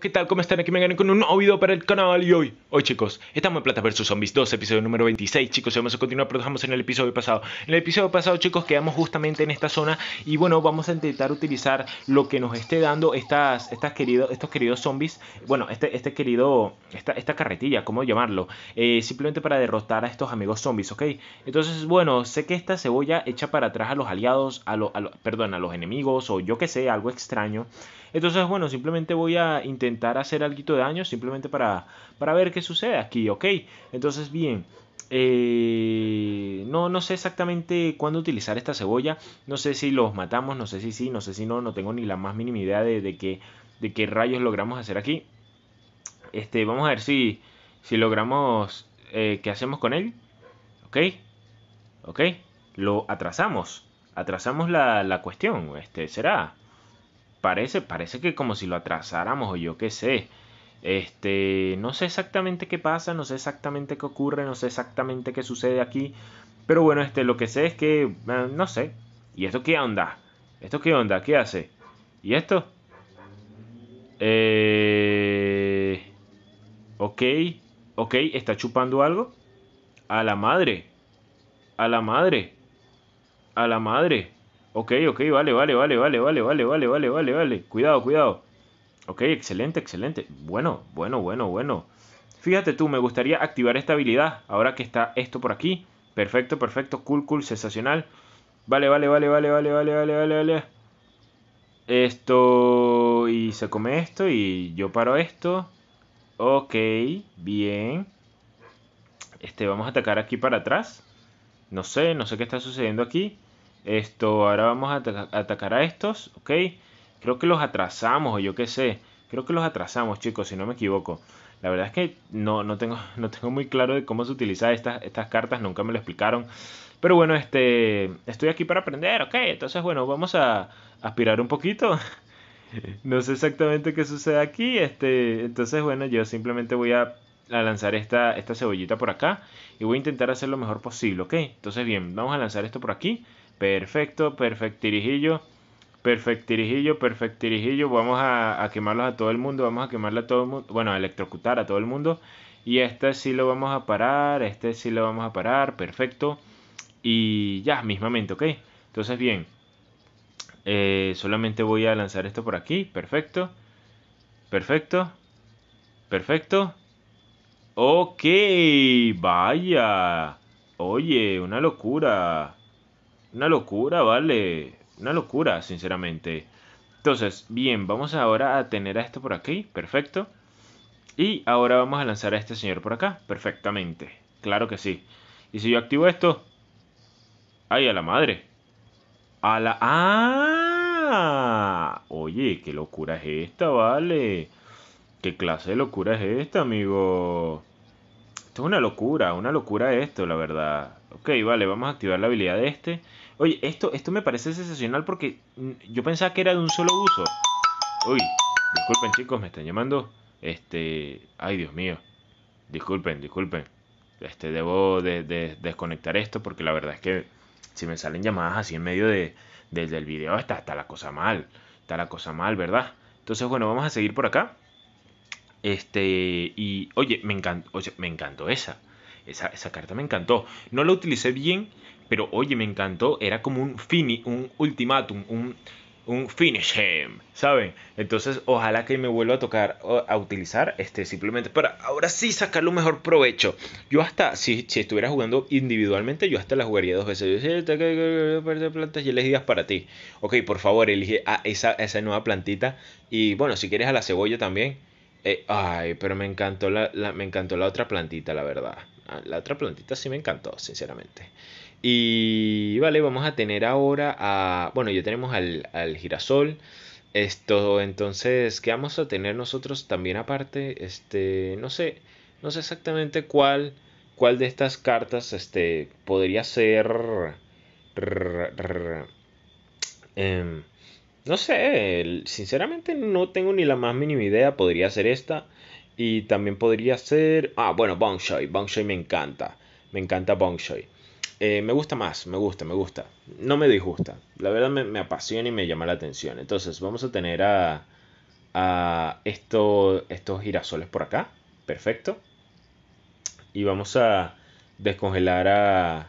¿Qué tal? ¿Cómo están? Aquí me ganan con un nuevo video para el canal y hoy, hoy chicos, estamos en Plata vs Zombies 2, episodio número 26 chicos, y vamos a continuar, pero en el episodio pasado En el episodio pasado chicos, quedamos justamente en esta zona y bueno, vamos a intentar utilizar lo que nos esté dando estas, estas estos queridos zombies Bueno, este, este querido, esta, esta carretilla, ¿cómo llamarlo? Eh, simplemente para derrotar a estos amigos zombies, ¿ok? Entonces, bueno, sé que esta cebolla echa para atrás a los aliados, a, lo, perdón, a los enemigos o yo que sé, algo extraño entonces, bueno, simplemente voy a intentar hacer algo de daño simplemente para, para ver qué sucede aquí, ¿ok? Entonces, bien, eh, no, no sé exactamente cuándo utilizar esta cebolla. No sé si los matamos, no sé si sí, no sé si no. No tengo ni la más mínima idea de, qué, de qué rayos logramos hacer aquí. Este, vamos a ver si, si logramos... Eh, ¿Qué hacemos con él? ¿Ok? ¿Ok? Lo atrasamos. Atrasamos la, la cuestión. Este, será parece, parece que como si lo atrasáramos o yo qué sé. Este, no sé exactamente qué pasa, no sé exactamente qué ocurre, no sé exactamente qué sucede aquí, pero bueno, este, lo que sé es que ah, no sé. ¿Y esto qué onda? ¿Esto qué onda? ¿Qué hace? ¿Y esto? Eh, ok, ok, está chupando algo. A la madre. A la madre. A la madre. Ok, ok, vale, vale, vale, vale, vale, vale, vale, vale, vale, vale. Cuidado, cuidado. Ok, excelente, excelente. Bueno, bueno, bueno, bueno. Fíjate tú, me gustaría activar esta habilidad. Ahora que está esto por aquí. Perfecto, perfecto. Cool, cool, sensacional. Vale, vale, vale, vale, vale, vale, vale, vale, vale. Esto... Y se come esto y yo paro esto. Ok, bien. Este, vamos a atacar aquí para atrás. No sé, no sé qué está sucediendo aquí. Esto, ahora vamos a atacar a estos, ¿ok? Creo que los atrasamos, o yo qué sé. Creo que los atrasamos, chicos, si no me equivoco. La verdad es que no, tengo, no tengo muy claro de cómo se utilizan estas, estas cartas, nunca me lo explicaron. Pero bueno, este, estoy aquí para aprender, ok. Entonces, bueno, vamos a aspirar un poquito. no sé exactamente qué sucede aquí. Este, entonces, bueno, yo simplemente voy a, lanzar esta, esta cebollita por acá. Y voy a intentar hacer lo mejor posible, ok. Entonces, bien, vamos a lanzar esto por aquí. Perfecto, perfectirijillo. Perfectirijillo, perfectirijillo. Vamos a, quemarlos a todo el mundo. Vamos a quemarle a todo el mundo. Bueno, a electrocutar a todo el mundo. Y este sí lo vamos a parar. Este sí lo vamos a parar. Perfecto. Y ya, mismamente, ¿ok? Entonces, bien. Eh, solamente voy a lanzar esto por aquí. Perfecto. Perfecto. Perfecto. Ok. Vaya. Oye, una locura. Una locura, ¿vale? Una locura, sinceramente. Entonces, bien, vamos ahora a tener a esto por aquí. Perfecto. Y ahora vamos a lanzar a este señor por acá. Perfectamente. Claro que sí. Y si yo activo esto... ¡Ay, a la madre! ¡A la... ¡Ah! Oye, qué locura es esta, vale. ¿Qué clase de locura es esta, amigo? Esto es una locura, una locura esto, la verdad. Ok, vale, vamos a activar la habilidad de este. Oye, esto, esto me parece sensacional porque yo pensaba que era de un solo uso. Uy, disculpen chicos, me están llamando. Este, ay Dios mío. Disculpen, disculpen. Este, debo de, desconectar esto porque la verdad es que si me salen llamadas así en medio de, del video está, está la cosa mal. Está la cosa mal, ¿verdad? Entonces, bueno, vamos a seguir por acá. Este, y oye, me oye, me encantó esa. Esa, carta me encantó. No la utilicé bien, pero oye, me encantó. Era como un, fini, un ultimátum, un, finish him, ¿saben? Entonces, ojalá que me vuelva a tocar a utilizar este simplemente para ahora sí sacarle un mejor provecho. Yo hasta si, estuviera jugando individualmente, yo hasta la jugaría dos veces. Yo decía, este, plantas y elegidas para ti. Ok, por favor, elige a esa, esa nueva plantita y bueno, si quieres a la cebolla también. Eh, ay, pero me encantó la, me encantó la otra plantita, la verdad la otra plantita sí me encantó, sinceramente. Y vale, vamos a tener ahora a. Bueno, ya tenemos al, girasol. Esto, entonces, ¿qué vamos a tener nosotros también aparte? Este, no sé, no sé exactamente cuál, cuál de estas cartas este, podría ser... Em, no sé, sinceramente no tengo ni la más mínima idea, podría ser esta, y también podría ser. Ah, bueno, Bongshoy. Bongshoy me encanta. Me encanta Bongshoy. Eh, me gusta más, me gusta, me gusta. No me disgusta. La verdad me, apasiona y me llama la atención. Entonces, vamos a tener a, a esto, estos girasoles por acá. Perfecto. Y vamos a descongelar a,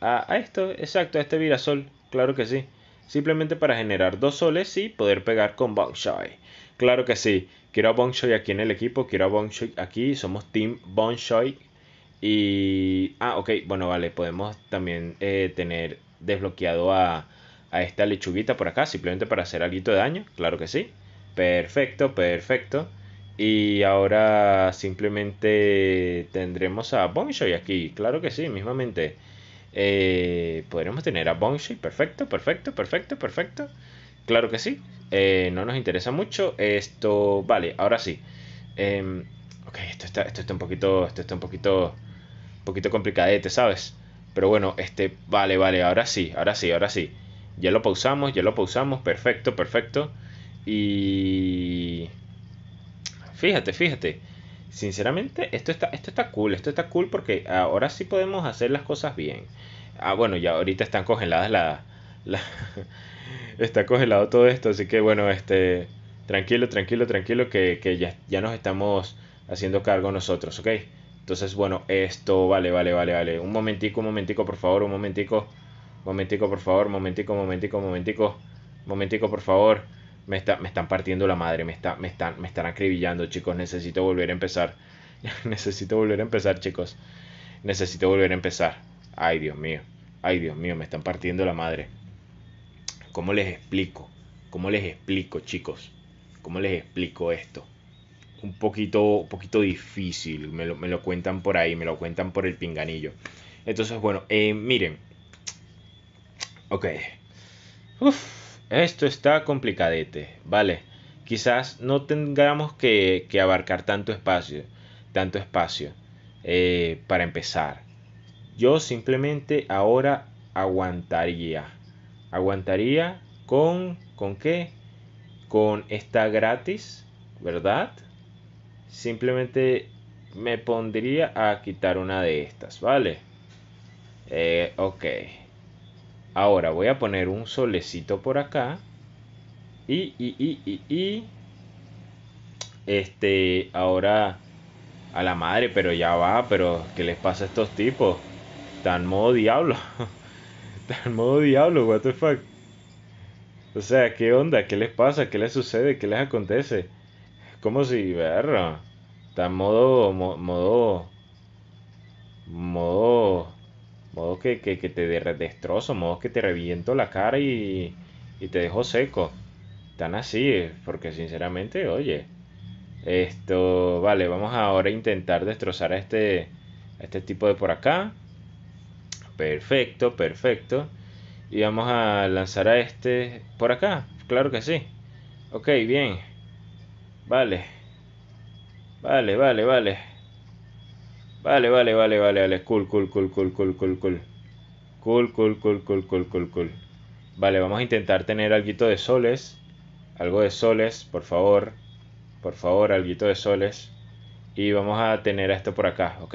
a, esto, exacto, a este girasol. Claro que sí simplemente para generar dos soles y poder pegar con Bonsai. Claro que sí. Quiero a Bonshoy aquí en el equipo, quiero a Bonshoy aquí, somos Team Bonshoy. Y. Ah, ok, bueno, vale, podemos también eh, tener desbloqueado a, esta lechuguita por acá, simplemente para hacer algo de daño, claro que sí. Perfecto, perfecto. Y ahora simplemente tendremos a Bonshoy aquí, claro que sí, mismamente. Eh, podremos tener a Bonshoy. perfecto, perfecto, perfecto, perfecto. Claro que sí. Eh, no nos interesa mucho. Esto, vale, ahora sí. Em, ok, esto está, un poquito, esto está un poquito, un poquito complicadete, ¿sabes? Pero bueno, este, vale, vale, ahora sí, ahora sí, ahora sí. Ya lo pausamos, ya lo pausamos, perfecto, perfecto. Y... Fíjate, fíjate. Sinceramente, esto está, esto está cool, esto está cool porque ahora sí podemos hacer las cosas bien. Ah, bueno, ya ahorita están congeladas las... la está congelado todo esto, así que bueno, este, tranquilo, tranquilo, tranquilo, que, ya, ya nos estamos haciendo cargo nosotros, ¿ok? Entonces, bueno, esto, vale, vale, vale, vale. Un momentico, un momentico, por favor, un momentico. Momentico, por favor, momentico, momentico, momentico. Momentico, por favor. Me, está, me están partiendo la madre, me, está, me, están, me están acribillando, chicos. Necesito volver a empezar. Necesito volver a empezar, chicos. Necesito volver a empezar. Ay, Dios mío. Ay, Dios mío, me están partiendo la madre. ¿Cómo les explico? ¿Cómo les explico, chicos? ¿Cómo les explico esto? Un poquito, un poquito difícil, me lo, cuentan por ahí, me lo cuentan por el pinganillo. Entonces, bueno, eh, miren. Ok. esto está complicadete, ¿vale? Quizás no tengamos que, abarcar tanto espacio, tanto espacio, eh, para empezar. Yo simplemente ahora aguantaría aguantaría con, ¿con qué? Con esta gratis, ¿verdad? Simplemente me pondría a quitar una de estas, ¿vale? Eh, ok. Ahora voy a poner un solecito por acá. Y, y, y, y, y. Este, ahora... A la madre, pero ya va, pero ¿qué les pasa a estos tipos? Tan modo diablo. en modo diablo, what the fuck. O sea, ¿qué onda? ¿Qué les pasa? ¿Qué les sucede? ¿Qué les acontece? Como si, verga, está modo, modo, modo, modo que, que, que te destrozo, modo que te reviento la cara y, y te dejo seco. Tan así, porque sinceramente, oye, esto, vale, vamos ahora a intentar destrozar a este, a este tipo de por acá. Perfecto, perfecto. Y vamos a lanzar a este por acá. Claro que sí. Ok, bien. Vale. Vale, vale, vale. Vale, vale, vale, vale, vale. Cool, cool, cool, cool, cool, cool, cool. Cool, cool, cool, cool, cool, cool, cool. Vale, vamos a intentar tener algo de soles. Algo de soles, por favor. Por favor, algo de soles. Y vamos a tener esto por acá, ¿ok?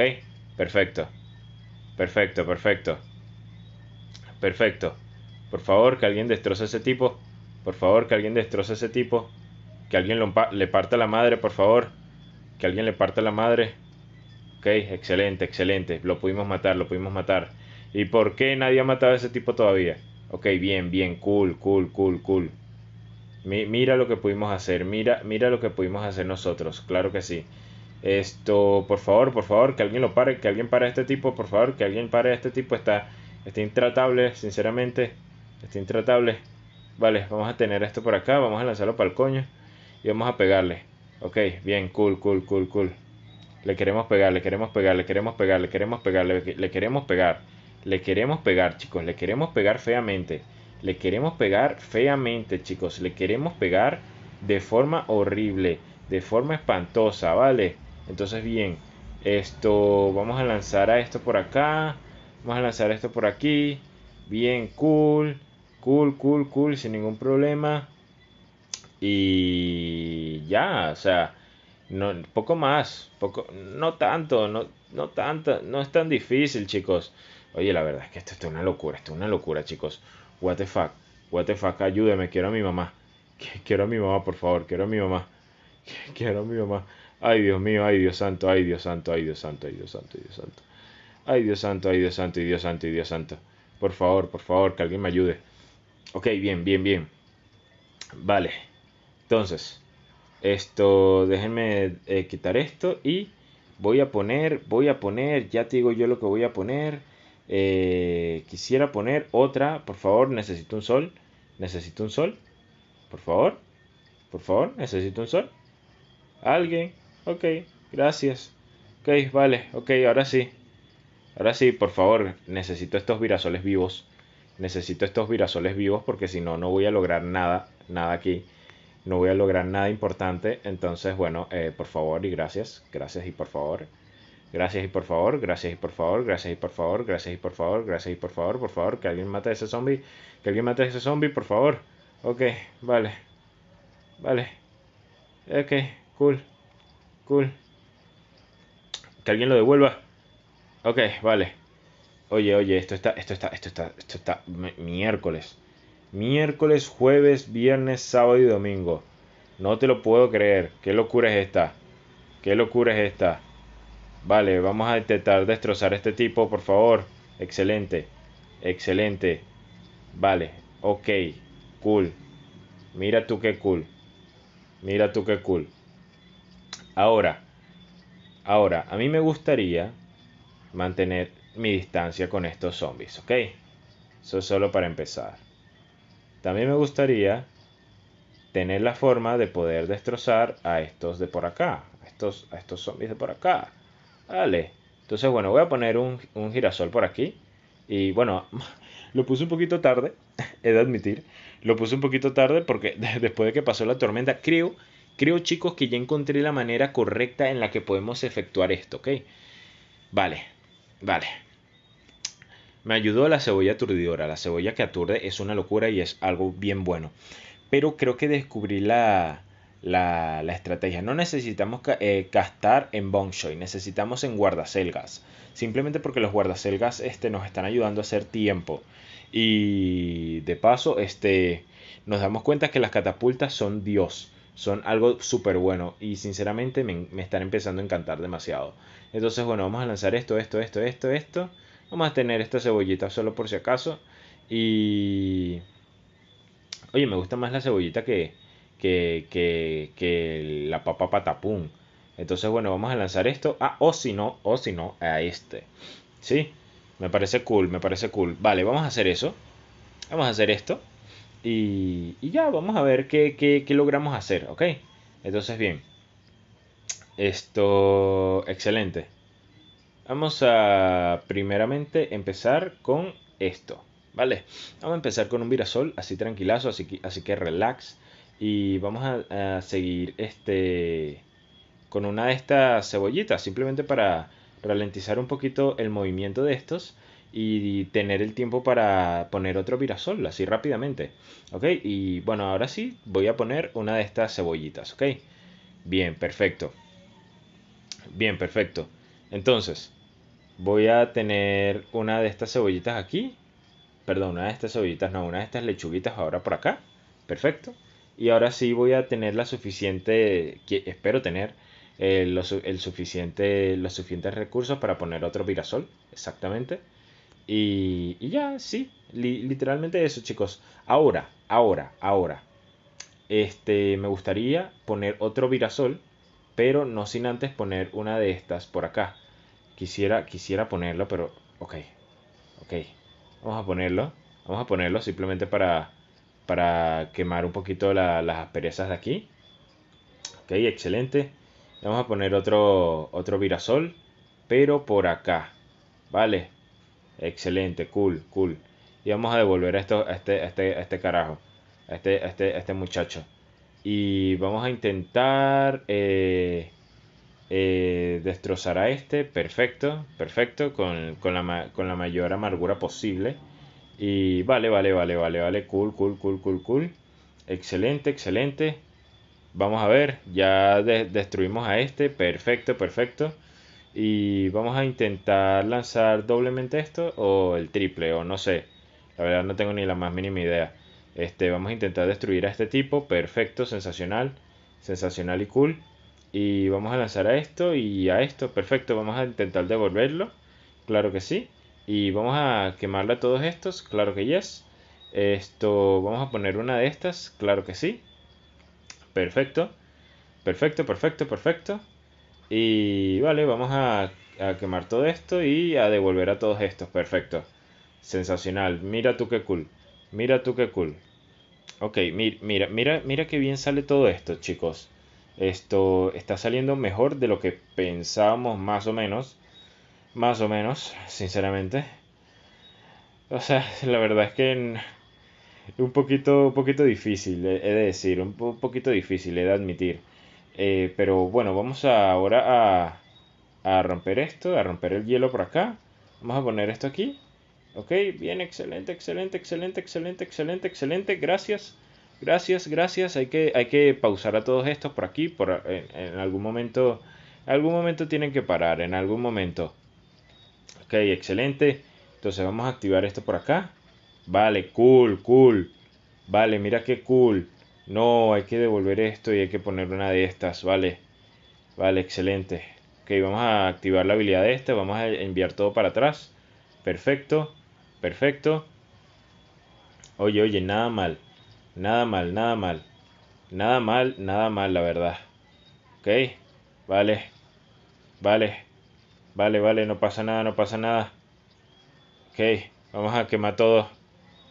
Perfecto. Perfecto, perfecto. Perfecto. Por favor, que alguien destroce a ese tipo. Por favor, que alguien destroce a ese tipo. Que alguien le parta la madre, por favor. Que alguien le parta la madre. Ok, excelente, excelente. Lo pudimos matar, lo pudimos matar. ¿Y por qué nadie ha matado a ese tipo todavía? Ok, bien, bien, cool, cool, cool, cool. mira lo que pudimos hacer, mira, mira lo que pudimos hacer nosotros, claro que sí. Esto, por favor, por favor, que alguien lo pare, que alguien pare a este tipo, por favor, que alguien pare a este tipo. Está, está intratable, sinceramente, está intratable. Vale, vamos a tener esto por acá, vamos a lanzarlo para el coño y vamos a pegarle. Ok, bien, cool, cool, cool, cool. Le queremos pegar, le queremos pegar, le queremos pegar, le queremos pegar, le, le queremos pegar. Le queremos pegar, chicos, le queremos pegar feamente. Le queremos pegar feamente, chicos. Le queremos pegar de forma horrible, de forma espantosa, ¿vale? Entonces, bien, esto, vamos a lanzar a esto por acá, vamos a lanzar esto por aquí, bien, cool, cool, cool, cool, sin ningún problema. Y ya, o sea, no, poco más, poco, no tanto, no, no tanto, no es tan difícil, chicos. Oye, la verdad es que esto, es una locura, esto es una locura, chicos. What the fuck, what the fuck, ayúdame, quiero a mi mamá. Quiero a mi mamá, por favor, quiero a mi mamá. Quiero a mi mamá. Ay Dios mío, ay Dios santo, ay Dios santo, ay Dios santo, ay Dios santo, ay Dios santo. Ay Dios santo, ay Dios santo, ay Dios santo, ay Dios santo. Por favor, por favor, que alguien me ayude. Ok, bien, bien, bien. Vale. Entonces, esto, déjenme eh, quitar esto y voy a poner, voy a poner, ya te digo yo lo que voy a poner. Eh, quisiera poner otra, por favor, necesito un sol. Necesito un sol. Por favor. Por favor, necesito un sol. Alguien. Ok, gracias. Ok, vale, ok, ahora sí. Ahora sí, por favor, necesito estos virasoles vivos. Necesito estos virasoles vivos porque si no, no voy a lograr nada, nada aquí. No voy a lograr nada importante. Entonces, bueno, eh, por favor y gracias. Gracias y por favor. Gracias y por favor, gracias y por favor, gracias y por favor, gracias y por favor, gracias y por favor, por favor, que alguien mate a ese zombie, que alguien mate a ese zombie, por favor. Ok, vale. Vale. Ok, cool. Que alguien lo devuelva. Ok, vale. Oye, oye, esto está, esto está, esto está, esto está miércoles. Miércoles, jueves, viernes, sábado y domingo. No te lo puedo creer. ¿Qué locura es esta? ¿Qué locura es esta? Vale, vamos a intentar destrozar a este tipo, por favor. Excelente. Excelente. Vale, ok. Cool. Mira tú qué cool. Mira tú qué cool. Ahora, ahora, a mí me gustaría mantener mi distancia con estos zombies, ¿ok? Eso es solo para empezar. También me gustaría tener la forma de poder destrozar a estos de por acá, a estos, estos zombies de por acá. Vale. Entonces, bueno, voy a poner un, un girasol por aquí. Y bueno, lo puse un poquito tarde, he de admitir. Lo puse un poquito tarde porque después de que pasó la tormenta, creo Creo chicos que ya encontré la manera correcta en la que podemos efectuar esto, ¿ok? Vale, vale. Me ayudó la cebolla aturdidora. La cebolla que aturde es una locura y es algo bien bueno. Pero creo que descubrí la, estrategia. No necesitamos eh, castar gastar en Bonshoy. necesitamos en guardacelgas. Simplemente porque los guardacelgas este, nos están ayudando a hacer tiempo. Y de paso, este, nos damos cuenta que las catapultas son Dios son algo súper bueno y sinceramente me, están empezando a encantar demasiado. Entonces, bueno, vamos a lanzar esto, esto, esto, esto, esto. Vamos a tener esta cebollita solo por si acaso. Y... Oye, me gusta más la cebollita que, que, que, la papa patapum Entonces, bueno, vamos a lanzar esto. Ah, o si no, o si no, a este. ¿Sí? Me parece cool, me parece cool. Vale, vamos a hacer eso. Vamos a hacer esto. Y, ya, vamos a ver qué, logramos hacer, ¿ok? Entonces, bien. Esto, excelente. Vamos a primeramente empezar con esto, ¿vale? Vamos a empezar con un virasol, así tranquilazo, así que, relax. Y vamos a, a seguir este con una de estas cebollitas, simplemente para ralentizar un poquito el movimiento de estos y tener el tiempo para poner otro virasol, así rápidamente. ¿Ok? Y bueno, ahora sí voy a poner una de estas cebollitas. ¿Ok? Bien, perfecto. Bien, perfecto. Entonces, voy a tener una de estas cebollitas aquí. Perdón, una de estas cebollitas, no, una de estas lechuguitas ahora por acá. Perfecto. Y ahora sí voy a tener la suficiente, espero tener eh, el suficiente, los suficientes recursos para poner otro virasol Exactamente. Y, ya, sí, literalmente eso, chicos. Ahora, ahora, ahora. Este, me gustaría poner otro virasol, pero no sin antes poner una de estas por acá. Quisiera, quisiera ponerlo, pero ok, ok. Vamos a ponerlo, vamos a ponerlo simplemente para, para quemar un poquito las asperezas de aquí. Ok, excelente. Vamos a poner otro, otro virasol, pero por acá. Vale, Excelente, cool, cool. Y vamos a devolver a este, este, este carajo, a este, este, este, muchacho. Y vamos a intentar eh, eh, destrozar a este, perfecto, perfecto, con, la, mayor amargura posible. Y vale, vale, vale, vale, vale, cool, cool, cool, cool, cool. Excelente, excelente. Vamos a ver, ya destruimos a este, perfecto, perfecto y vamos a intentar lanzar doblemente esto o el triple o no sé. La verdad no tengo ni la más mínima idea. Este, vamos a intentar destruir a este tipo. Perfecto, sensacional. Sensacional y cool. Y vamos a lanzar a esto y a esto. Perfecto, vamos a intentar devolverlo. Claro que sí. Y vamos a quemarle a todos estos. Claro que yes. Esto, vamos a poner una de estas. Claro que sí. Perfecto. Perfecto, perfecto, perfecto. Y vale, vamos a, quemar todo esto y a devolver a todos estos. Perfecto. Sensacional. Mira tú qué cool. Mira tú qué cool. Ok, mira, mira, mira qué bien sale todo esto, chicos. Esto está saliendo mejor de lo que pensábamos más o menos. Más o menos, sinceramente. O sea, la verdad es que un poquito, un poquito difícil, he de decir, un, poquito difícil, he de admitir. Eh, pero bueno, vamos ahora a, romper esto, a romper el hielo por acá. Vamos a poner esto aquí. Ok, bien, excelente, excelente, excelente, excelente, excelente, excelente. Gracias, gracias, gracias. Hay que, hay que pausar a todos estos por aquí. Por, en, en algún momento, algún momento tienen que parar, en algún momento. Ok, excelente. Entonces vamos a activar esto por acá. Vale, cool, cool. Vale, mira qué cool. No, hay que devolver esto y hay que poner una de estas, vale. Vale, excelente. Ok, vamos a activar la habilidad de esta, vamos a enviar todo para atrás. Perfecto, perfecto. Oye, oye, nada mal. Nada mal, nada mal. Nada mal, nada mal, la verdad. Ok, vale. Vale. Vale, vale, no pasa nada, no pasa nada. Ok, vamos a quemar todo.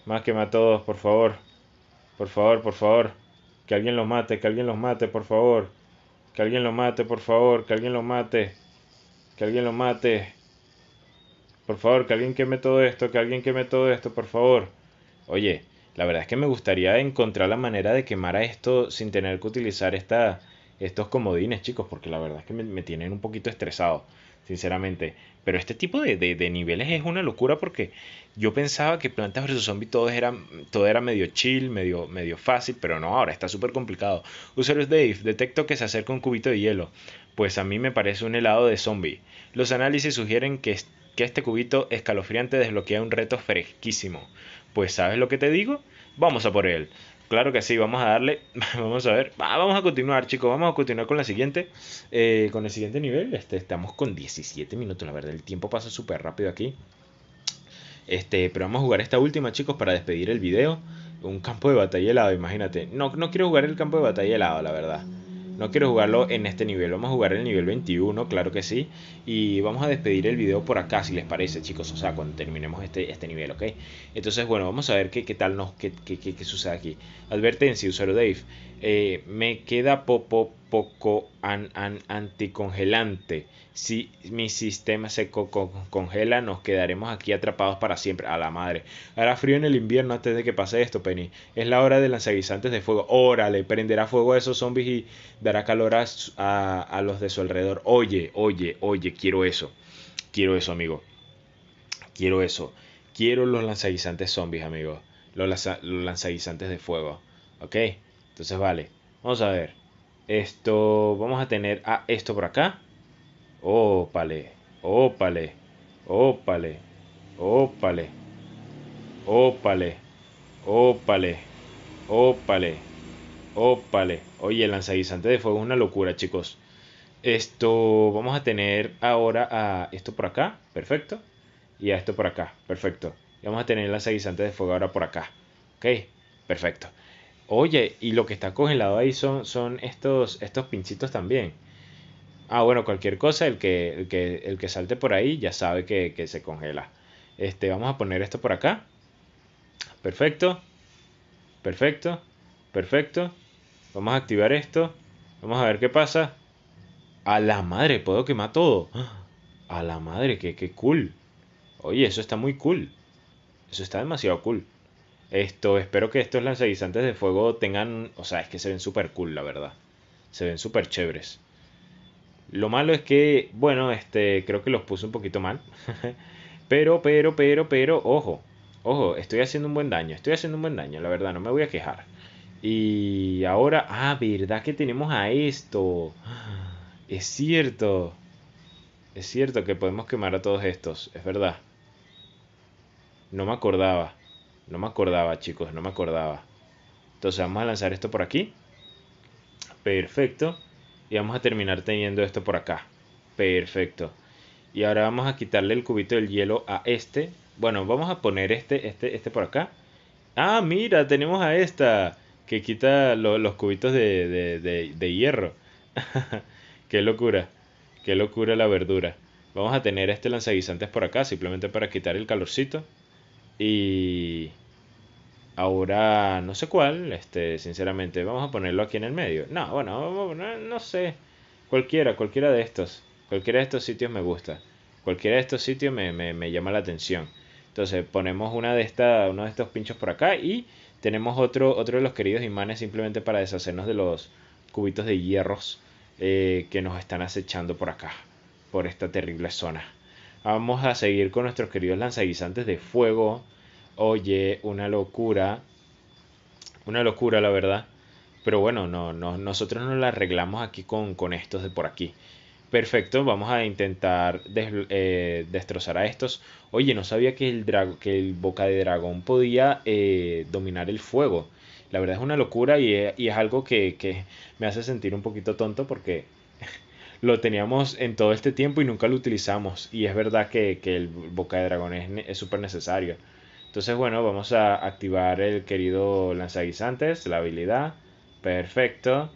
Más quemar todo, por favor. Por favor, por favor. Que alguien los mate, que alguien los mate, por favor. Que alguien los mate, por favor. Que alguien los mate. Que alguien los mate. Por favor, que alguien queme todo esto, que alguien queme todo esto, por favor. Oye, la verdad es que me gustaría encontrar la manera de quemar a esto sin tener que utilizar esta, estos comodines, chicos, porque la verdad es que me, me tienen un poquito estresado sinceramente. Pero este tipo de, de, niveles es una locura porque yo pensaba que Plantas vs. zombies todo era, todo era medio chill, medio, medio fácil, pero no, ahora está súper complicado. Usuarios Dave, detecto que se acerca un cubito de hielo, pues a mí me parece un helado de zombie. Los análisis sugieren que, que este cubito escalofriante desbloquea un reto fresquísimo. Pues ¿sabes lo que te digo? Vamos a por él. Claro que sí, vamos a darle, vamos a ver, vamos a continuar chicos, vamos a continuar con la siguiente, eh, con el siguiente nivel, este, estamos con 17 minutos, la verdad el tiempo pasa súper rápido aquí, este, pero vamos a jugar esta última chicos para despedir el video, un campo de batalla helado, imagínate, no, no quiero jugar el campo de batalla helado, la verdad, no quiero jugarlo en este nivel, vamos a jugar en el nivel 21, claro que sí. Y vamos a despedir el video por acá, si les parece, chicos. O sea, cuando terminemos este, este nivel, ¿ok? Entonces, bueno, vamos a ver qué, qué tal nos, qué, qué, qué, sucede aquí. Advertencia, usuario Dave. Eh, me queda popo poco anticongelante. Si mi sistema se congela, nos quedaremos aquí atrapados para siempre. A la madre. Hará frío en el invierno antes de que pase esto, Penny. Es la hora de lanzaguisantes de fuego. Órale, prenderá fuego a esos zombies y dará calor a, los de su alrededor. Oye, oye, oye, quiero eso. Quiero eso, amigo. Quiero eso. Quiero los lanzaguisantes zombies, amigo Los, los lanzaguisantes de fuego. ¿Ok? Entonces, vale. Vamos a ver. Esto, vamos a tener a esto por acá. Ópale, ópale, ópale, ópale, ópale, ópale, ópale, ópale. Oye, el lanzaguisante de fuego es una locura, chicos. Esto, vamos a tener ahora a esto por acá, perfecto. Y a esto por acá, perfecto. Y vamos a tener el lanzaguisante de fuego ahora por acá. Ok, perfecto. Oye, y lo que está congelado ahí son, son estos, estos pinchitos también. Ah, bueno, cualquier cosa, el que, el que, el que salte por ahí ya sabe que, que se congela. Este, vamos a poner esto por acá. Perfecto. Perfecto. Perfecto. Vamos a activar esto. Vamos a ver qué pasa. A la madre, puedo quemar todo. A la madre, qué qué cool. Oye, eso está muy cool. Eso está demasiado cool. Esto, espero que estos lanzaguisantes de fuego tengan, o sea, es que se ven súper cool, la verdad. Se ven súper chéveres. Lo malo es que, bueno, este, creo que los puse un poquito mal. pero, pero, pero, pero, ojo, ojo, estoy haciendo un buen daño, estoy haciendo un buen daño, la verdad, no me voy a quejar. Y ahora, ah, verdad que tenemos a esto. Es cierto. Es cierto que podemos quemar a todos estos, es verdad. No me acordaba. No me acordaba, chicos, no me acordaba. Entonces vamos a lanzar esto por aquí. Perfecto. Y vamos a terminar teniendo esto por acá. Perfecto. Y ahora vamos a quitarle el cubito del hielo a este. Bueno, vamos a poner este, este, este por acá. Ah, mira, tenemos a esta que quita los cubitos de, de, de, de hierro. qué locura, qué locura la verdura. Vamos a tener este lanzaguisantes por acá, simplemente para quitar el calorcito. Y ahora no sé cuál, este, sinceramente, vamos a ponerlo aquí en el medio. No, bueno, no, no sé. Cualquiera, cualquiera de estos. Cualquiera de estos sitios me gusta. Cualquiera de estos sitios me, llama la atención. Entonces ponemos una de esta, uno de estos pinchos por acá y tenemos otro, otro de los queridos imanes simplemente para deshacernos de los cubitos de hierros eh, que nos están acechando por acá, por esta terrible zona. Vamos a seguir con nuestros queridos lanzaguisantes de fuego oye, una locura, una locura la verdad, pero bueno, no, no nosotros no la arreglamos aquí con, estos de por aquí. Perfecto, vamos a intentar eh, destrozar a estos. Oye, no sabía que el, drago, que el boca de dragón podía eh, dominar el fuego. La verdad es una locura y es, algo que, me hace sentir un poquito tonto porque lo teníamos en todo este tiempo y nunca lo utilizamos. Y es verdad que, que el boca de dragón es súper necesario. Entonces, bueno, vamos a activar el querido lanzaguisantes, la habilidad. Perfecto.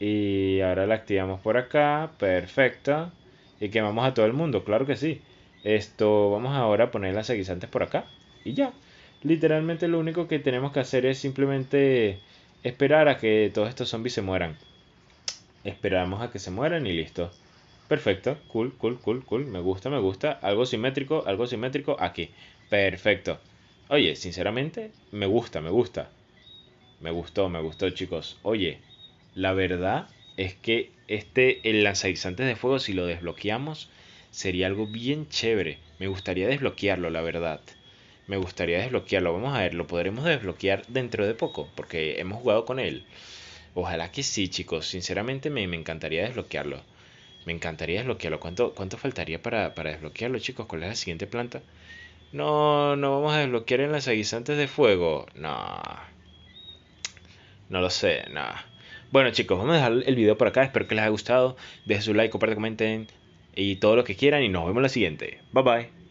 Y ahora la activamos por acá. Perfecto. Y quemamos a todo el mundo, claro que sí. Esto, vamos ahora a poner lanzaguisantes por acá. Y ya. Literalmente lo único que tenemos que hacer es simplemente esperar a que todos estos zombies se mueran. Esperamos a que se mueran y listo. Perfecto, cool, cool, cool, cool. Me gusta, me gusta. Algo simétrico, algo simétrico aquí. Perfecto. Oye, sinceramente, me gusta, me gusta. Me gustó, me gustó, chicos. Oye, la verdad es que este, el lanzadizante de fuego, si lo desbloqueamos, sería algo bien chévere. Me gustaría desbloquearlo, la verdad. Me gustaría desbloquearlo. Vamos a ver, lo podremos desbloquear dentro de poco, porque hemos jugado con él. Ojalá que sí, chicos. Sinceramente, me, encantaría desbloquearlo. Me encantaría desbloquearlo. ¿Cuánto, cuánto faltaría para, para desbloquearlo, chicos? ¿Cuál es la siguiente planta? No, no vamos a desbloquear en las aguisantes de fuego. No. No lo sé, no. Bueno chicos, vamos a dejar el video por acá. Espero que les haya gustado. Dejen su like, compartan, comenten y todo lo que quieran. Y nos vemos en la siguiente. Bye bye.